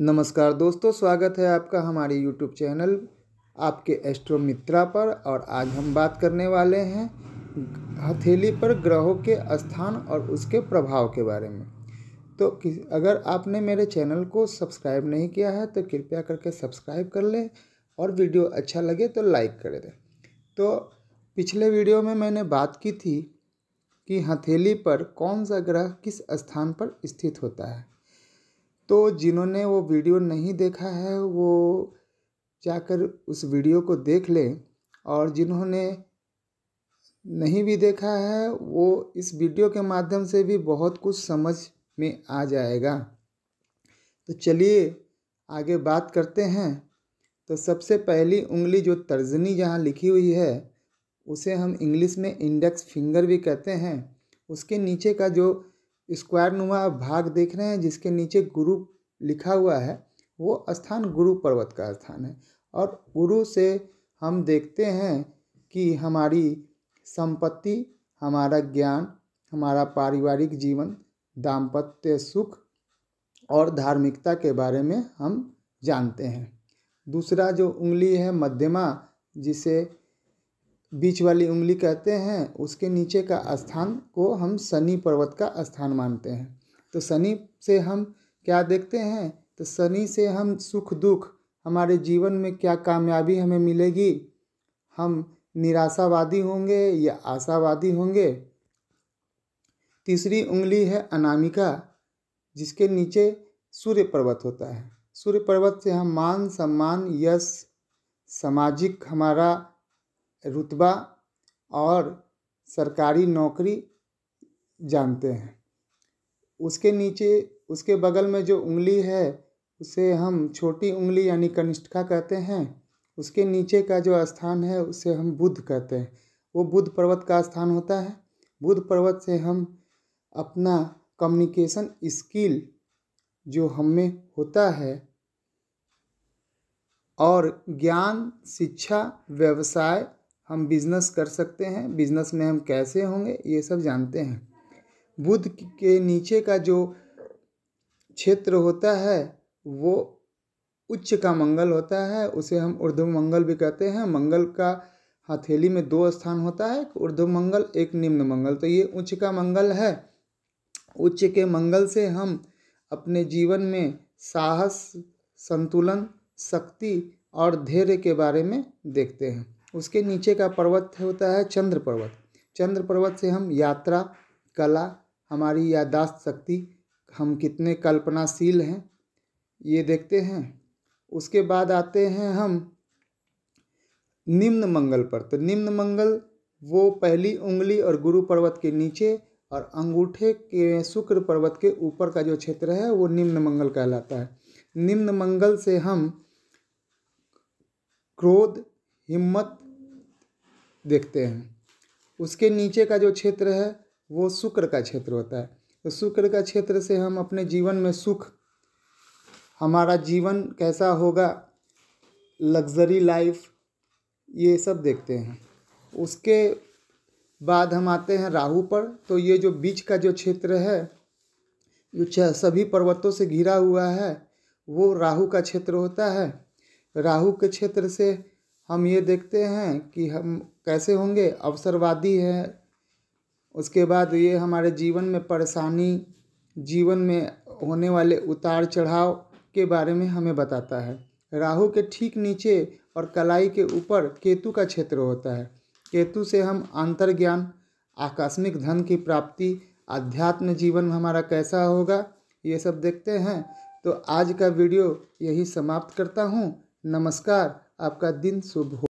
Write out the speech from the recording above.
नमस्कार दोस्तों स्वागत है आपका हमारे यूट्यूब चैनल आपके एस्ट्रो मित्रा पर और आज हम बात करने वाले हैं हथेली पर ग्रहों के स्थान और उसके प्रभाव के बारे में तो अगर आपने मेरे चैनल को सब्सक्राइब नहीं किया है तो कृपया करके सब्सक्राइब कर लें और वीडियो अच्छा लगे तो लाइक कर दें तो पिछले वीडियो में मैंने बात की थी कि हथेली पर कौन सा ग्रह किस स्थान पर स्थित होता है तो जिन्होंने वो वीडियो नहीं देखा है वो जाकर उस वीडियो को देख लें और जिन्होंने नहीं भी देखा है वो इस वीडियो के माध्यम से भी बहुत कुछ समझ में आ जाएगा तो चलिए आगे बात करते हैं तो सबसे पहली उंगली जो तर्जनी जहाँ लिखी हुई है उसे हम इंग्लिश में इंडेक्स फिंगर भी कहते हैं उसके नीचे का जो स्क्वायर नुमा भाग देख रहे हैं जिसके नीचे गुरु लिखा हुआ है वो स्थान गुरु पर्वत का स्थान है और गुरु से हम देखते हैं कि हमारी संपत्ति हमारा ज्ञान हमारा पारिवारिक जीवन दाम्पत्य सुख और धार्मिकता के बारे में हम जानते हैं दूसरा जो उंगली है मध्यमा जिसे बीच वाली उंगली कहते हैं उसके नीचे का स्थान को हम शनि पर्वत का स्थान मानते हैं तो शनि से हम क्या देखते हैं तो शनि से हम सुख दुख हमारे जीवन में क्या कामयाबी हमें मिलेगी हम निराशावादी होंगे या आशावादी होंगे तीसरी उंगली है अनामिका जिसके नीचे सूर्य पर्वत होता है सूर्य पर्वत से हम मान सम्मान यश सामाजिक हमारा रुतबा और सरकारी नौकरी जानते हैं उसके नीचे उसके बगल में जो उंगली है उसे हम छोटी उंगली यानी कनिष्ठा कहते हैं उसके नीचे का जो स्थान है उसे हम बुद्ध कहते हैं वो बुद्ध पर्वत का स्थान होता है बुद्ध पर्वत से हम अपना कम्युनिकेशन स्किल जो हम में होता है और ज्ञान शिक्षा व्यवसाय हम बिज़नेस कर सकते हैं बिज़नेस में हम कैसे होंगे ये सब जानते हैं बुध के नीचे का जो क्षेत्र होता है वो उच्च का मंगल होता है उसे हम ऊर्ध्व मंगल भी कहते हैं मंगल का हथेली में दो स्थान होता है एक ऊर्ध्व मंगल एक निम्न मंगल तो ये उच्च का मंगल है उच्च के मंगल से हम अपने जीवन में साहस संतुलन शक्ति और धैर्य के बारे में देखते हैं उसके नीचे का पर्वत होता है चंद्र पर्वत चंद्र पर्वत से हम यात्रा कला हमारी यादाश्त शक्ति हम कितने कल्पनाशील हैं ये देखते हैं उसके बाद आते हैं हम निम्न मंगल पर तो निम्न मंगल वो पहली उंगली और गुरु पर्वत के नीचे और अंगूठे के शुक्र पर्वत के ऊपर का जो क्षेत्र है वो निम्न मंगल कहलाता है निम्न मंगल से हम क्रोध हिम्मत देखते हैं उसके नीचे का जो क्षेत्र है वो शुक्र का क्षेत्र होता है तो शुक्र का क्षेत्र से हम अपने जीवन में सुख हमारा जीवन कैसा होगा लग्जरी लाइफ ये सब देखते हैं उसके बाद हम आते हैं राहु पर तो ये जो बीच का जो क्षेत्र है जो सभी पर्वतों से घिरा हुआ है वो राहु का क्षेत्र होता है राहु के क्षेत्र से हम ये देखते हैं कि हम कैसे होंगे अवसरवादी है उसके बाद ये हमारे जीवन में परेशानी जीवन में होने वाले उतार चढ़ाव के बारे में हमें बताता है राहु के ठीक नीचे और कलाई के ऊपर केतु का क्षेत्र होता है केतु से हम अंतर्ज्ञान आकस्मिक धन की प्राप्ति आध्यात्म जीवन हमारा कैसा होगा ये सब देखते हैं तो आज का वीडियो यही समाप्त करता हूँ नमस्कार आपका दिन शुभ हो